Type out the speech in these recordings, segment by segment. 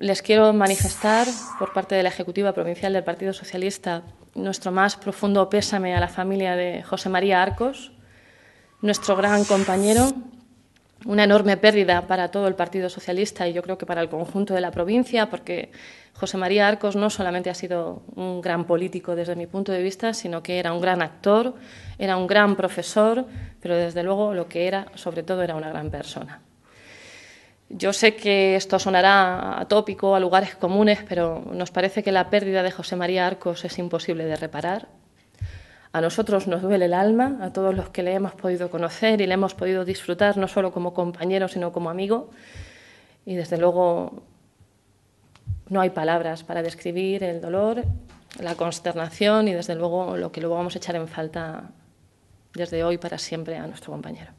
les quiero manifestar por parte de la Ejecutiva Provincial del Partido Socialista nuestro más profundo pésame a la familia de José María Arcos, nuestro gran compañero, una enorme pérdida para todo el Partido Socialista y yo creo que para el conjunto de la provincia, porque José María Arcos no solamente ha sido un gran político desde mi punto de vista, sino que era un gran actor, era un gran profesor, pero desde luego lo que era, sobre todo, era una gran persona. Yo sé que esto sonará atópico, a lugares comunes, pero nos parece que la pérdida de José María Arcos es imposible de reparar. A nosotros nos duele el alma, a todos los que le hemos podido conocer y le hemos podido disfrutar, no solo como compañero, sino como amigo. Y desde luego no hay palabras para describir el dolor, la consternación y desde luego lo que luego vamos a echar en falta desde hoy para siempre a nuestro compañero.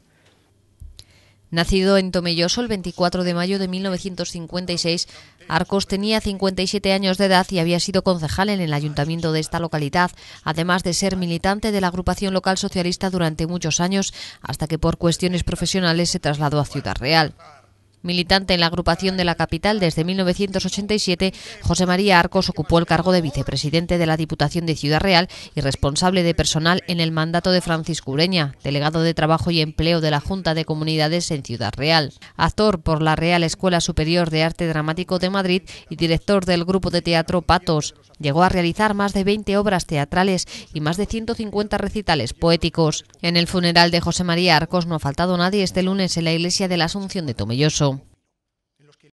Nacido en Tomelloso el 24 de mayo de 1956, Arcos tenía 57 años de edad y había sido concejal en el ayuntamiento de esta localidad, además de ser militante de la agrupación local socialista durante muchos años, hasta que por cuestiones profesionales se trasladó a Ciudad Real. Militante en la agrupación de la capital desde 1987, José María Arcos ocupó el cargo de vicepresidente de la Diputación de Ciudad Real y responsable de personal en el mandato de Francisco Ureña, delegado de Trabajo y Empleo de la Junta de Comunidades en Ciudad Real. Actor por la Real Escuela Superior de Arte Dramático de Madrid y director del grupo de teatro Patos. Llegó a realizar más de 20 obras teatrales y más de 150 recitales poéticos. En el funeral de José María Arcos no ha faltado nadie este lunes en la iglesia de la Asunción de Tomelloso.